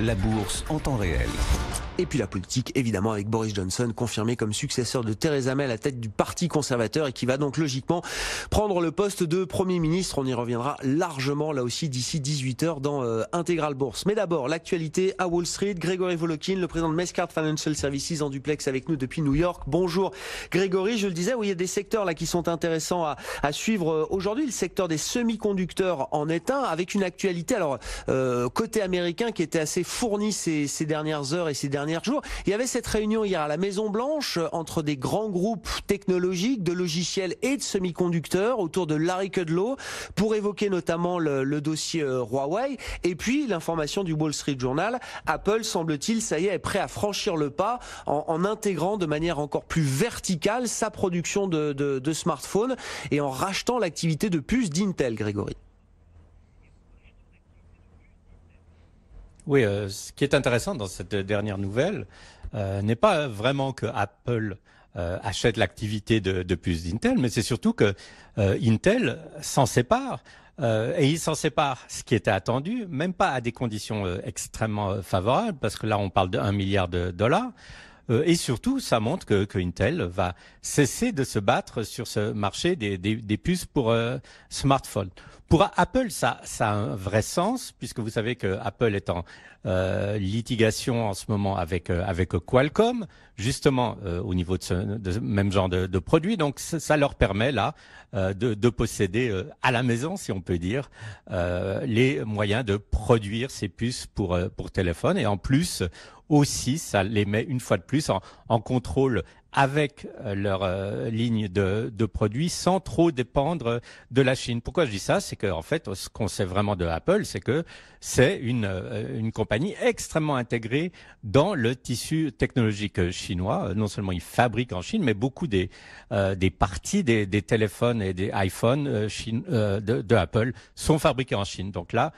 la bourse en temps réel. Et puis la politique, évidemment, avec Boris Johnson confirmé comme successeur de Theresa May à la tête du Parti conservateur et qui va donc logiquement prendre le poste de Premier ministre. On y reviendra largement là aussi d'ici 18h dans euh, Intégrale Intégral Bourse. Mais d'abord, l'actualité à Wall Street. Grégory Volokin, le président de Mescard Financial Services en duplex avec nous depuis New York. Bonjour Grégory, je le disais, oui, il y a des secteurs là qui sont intéressants à, à suivre euh, aujourd'hui. Le secteur des semi-conducteurs en est un avec une actualité, alors euh, côté américain qui était assez fourni ces, ces dernières heures et ces dernières il y avait cette réunion hier à la Maison Blanche euh, entre des grands groupes technologiques, de logiciels et de semi-conducteurs autour de Larry Kudlow pour évoquer notamment le, dossier euh, Huawei et puis l'information du Wall Street Journal. Apple semble-t-il, ça y est, est prêt à franchir le pas en, intégrant de manière encore plus verticale sa production de, de smartphones et en rachetant l'activité de puces d'Intel, Grégory. Oui, euh, ce qui est intéressant dans cette dernière nouvelle euh, n'est pas vraiment que Apple euh, achète l'activité de, puces d'Intel, mais c'est surtout que Intel s'en sépare. et il s'en sépare, ce qui était attendu, même pas à des conditions extrêmement favorables, parce que là on parle de 1 milliard de dollars et surtout, ça montre que, Intel va cesser de se battre sur ce marché des, puces pour smartphones. Pour Apple, ça, ça a un vrai sens, puisque vous savez que Apple est en euh, litigation en ce moment avec, euh, avec Qualcomm, justement euh, au niveau de ce même genre de, de produit. Donc ça leur permet là de, posséder à la maison, si on peut dire, les moyens de produire ces puces pour, pour téléphone. Et en plus, aussi, ça les met une fois de plus en contrôle avec euh, leur euh, ligne de, produits sans trop dépendre de la Chine. Pourquoi je dis ça C'est qu'en en fait, ce qu'on sait vraiment de Apple, c'est que c'est une, euh, une compagnie extrêmement intégrée dans le tissu technologique chinois. Non seulement ils fabriquent en Chine, mais beaucoup des, des parties des, téléphones et des iPhones de, Apple sont fabriqués en Chine. Donc là,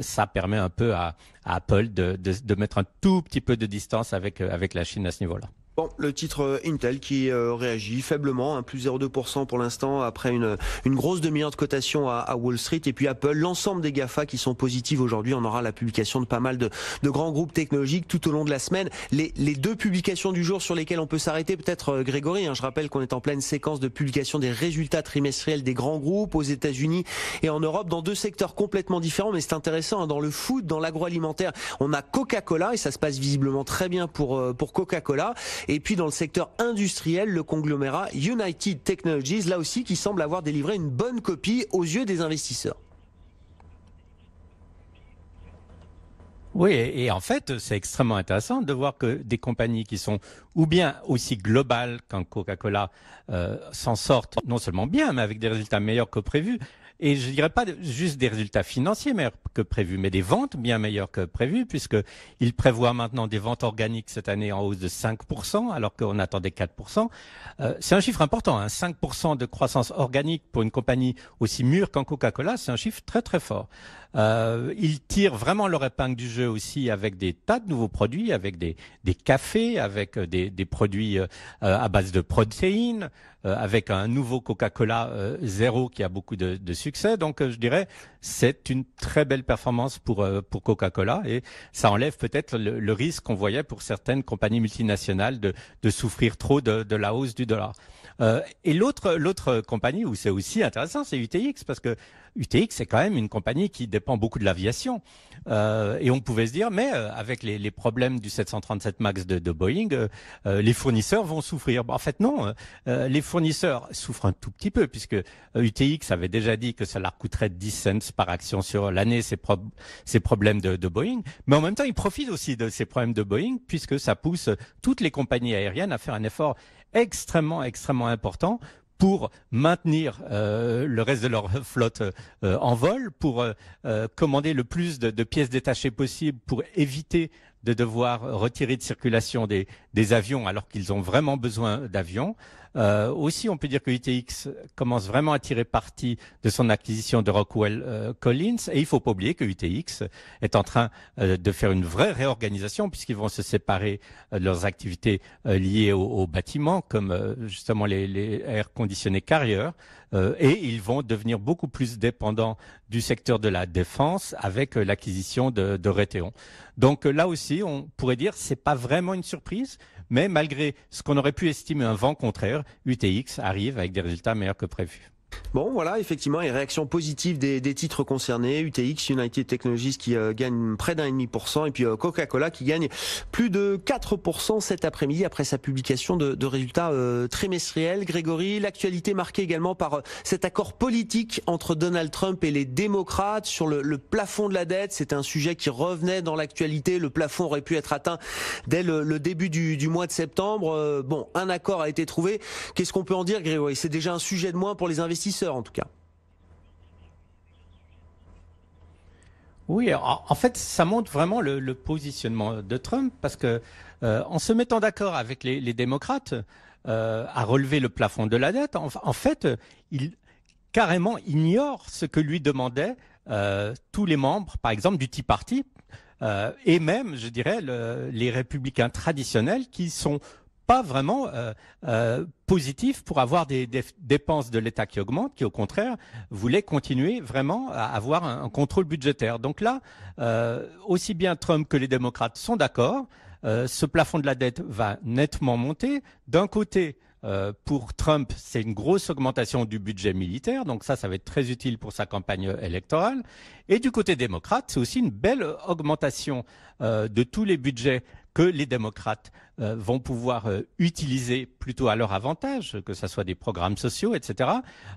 ça permet un peu à, Apple de, de, de mettre un tout petit peu de distance avec, avec la Chine à ce niveau-là. Bon, le titre euh, Intel qui euh, réagit faiblement, hein, plus 0,2% pour l'instant après une, une grosse demi-heure de cotation à, à, Wall Street et puis Apple, l'ensemble des GAFA qui sont positives aujourd'hui, on aura la publication de pas mal de, de, grands groupes technologiques tout au long de la semaine. Les, les deux publications du jour sur lesquelles on peut s'arrêter, peut-être euh, Grégory, hein, je rappelle qu'on est en pleine séquence de publication des résultats trimestriels des grands groupes aux États-Unis et en Europe dans deux secteurs complètement différents, mais c'est intéressant, hein, dans le food, dans l'agroalimentaire, on a Coca-Cola et ça se passe visiblement très bien pour, pour Coca-Cola. Et puis dans le secteur industriel, le conglomérat United Technologies, là aussi, qui semble avoir délivré une bonne copie aux yeux des investisseurs. Oui, et en fait, c'est extrêmement intéressant de voir que des compagnies qui sont ou bien aussi globales qu'en Coca-Cola euh, s'en sortent non seulement bien, mais avec des résultats meilleurs que prévus et je dirais pas juste des résultats financiers meilleurs que prévus, mais des ventes bien meilleures que prévues, puisque il prévoit maintenant des ventes organiques cette année en hausse de 5%, alors qu'on attendait 4%. Euh, c'est un chiffre important, hein, 5% de croissance organique pour une compagnie aussi mûre qu'en Coca-Cola, c'est un chiffre très très fort. Euh, ils tirent vraiment leur épingle du jeu aussi avec des tas de nouveaux produits, avec des, cafés, avec euh, des, produits euh, à base de protéines, avec un nouveau Coca-Cola zéro qui a beaucoup de, de succès. Donc je dirais, c'est une très belle performance pour, euh, pour Coca-Cola et ça enlève peut-être le, risque qu'on voyait pour certaines compagnies multinationales de, de souffrir trop de, de la hausse du dollar. Euh, et l'autre, l'autre compagnie où c'est aussi intéressant, c'est UTX parce que UTX c'est quand même une compagnie qui dépend beaucoup de l'aviation euh, et on pouvait se dire mais avec les, les problèmes du 737 Max de, de Boeing, les fournisseurs vont souffrir. en fait non, les fournisseurs souffrent un tout petit peu puisque UTX avait déjà dit que ça leur coûterait 10 cents par action sur l'année ces, problèmes de, Boeing, mais en même temps, ils profitent aussi de ces problèmes de Boeing puisque ça pousse toutes les compagnies aériennes à faire un effort extrêmement, extrêmement important pour maintenir euh, le reste de leur flotte euh, en vol, pour euh, commander le plus de, de pièces détachées possible, pour éviter de devoir retirer de circulation des, avions alors qu'ils ont vraiment besoin d'avions. Euh, aussi, on peut dire que UTX commence vraiment à tirer parti de son acquisition de Rockwell euh, Collins. Et il faut pas oublier que UTX est en train euh, de faire une vraie réorganisation puisqu'ils vont se séparer de leurs activités liées aux bâtiments, comme justement les, les air conditionnés carrières. Euh, et ils vont devenir beaucoup plus dépendants du secteur de la défense avec euh, l'acquisition de, de Donc euh, là aussi, on pourrait dire c'est pas vraiment une surprise, mais malgré ce qu'on aurait pu estimer un vent contraire, UTX arrive avec des résultats meilleurs que prévus. Bon, voilà, effectivement, les réaction positive des, titres concernés. UTX, United Technologies qui euh, gagne près d'un demi pour cent, et puis euh, Coca-Cola qui gagne plus de 4% cet après-midi après sa publication de, résultats euh, trimestriels. Grégory, l'actualité marquée également par cet accord politique entre Donald Trump et les démocrates sur le, plafond de la dette. C'est un sujet qui revenait dans l'actualité. Le plafond aurait pu être atteint dès le, début du, du, mois de septembre. bon, un accord a été trouvé. Qu'est-ce qu'on peut en dire, Grégory C'est déjà un sujet de moins pour les investisseurs investisseurs en tout cas. Oui, en fait, ça montre vraiment le, positionnement de Trump parce que euh, en se mettant d'accord avec les, démocrates euh, à relever le plafond de la dette, en, fait, il carrément ignore ce que lui demandaient euh, tous les membres, par exemple, du Tea Party et même, je dirais, les républicains traditionnels qui sont pas vraiment euh, euh, positif pour avoir des, dépenses de l'État qui augmentent, qui au contraire voulaient continuer vraiment à avoir un, contrôle budgétaire. Donc là, euh, aussi bien Trump que les démocrates sont d'accord, ce plafond de la dette va nettement monter. D'un côté, pour Trump, c'est une grosse augmentation du budget militaire, donc ça, ça va être très utile pour sa campagne électorale. Et du côté démocrate, c'est aussi une belle augmentation de tous les budgets que les démocrates euh, vont pouvoir euh, utiliser plutôt à leur avantage, que ce soit des programmes sociaux, etc.,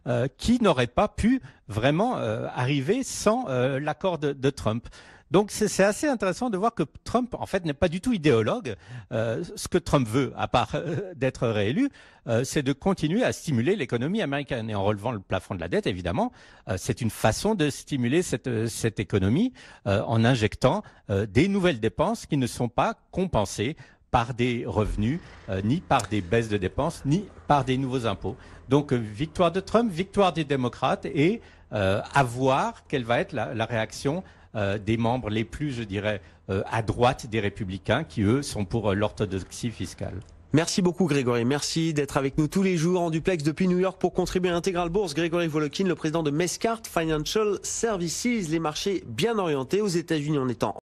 euh, qui n'auraient pas pu vraiment arriver sans l'accord de Trump. Donc c'est assez intéressant de voir que Trump, en fait, n'est pas du tout idéologue. Euh, ce que Trump veut, à part euh, d'être réélu, euh, c'est de continuer à stimuler l'économie américaine. Et en relevant le plafond de la dette, évidemment, c'est une façon de stimuler cette, économie en injectant des nouvelles dépenses qui ne sont pas compensées par des revenus, ni par des baisses de dépenses, ni par des nouveaux impôts. Donc victoire de Trump, victoire des démocrates et à voir quelle va être la réaction euh, des membres les plus, je dirais, euh, à droite des républicains qui, eux, sont pour euh, l'orthodoxie fiscale. Merci beaucoup Grégory, merci d'être avec nous tous les jours en duplex depuis New York pour contribuer à Intégral Bourse. Grégory Volokin, le président de Mescart Financial Services, les marchés bien orientés aux États-Unis en étant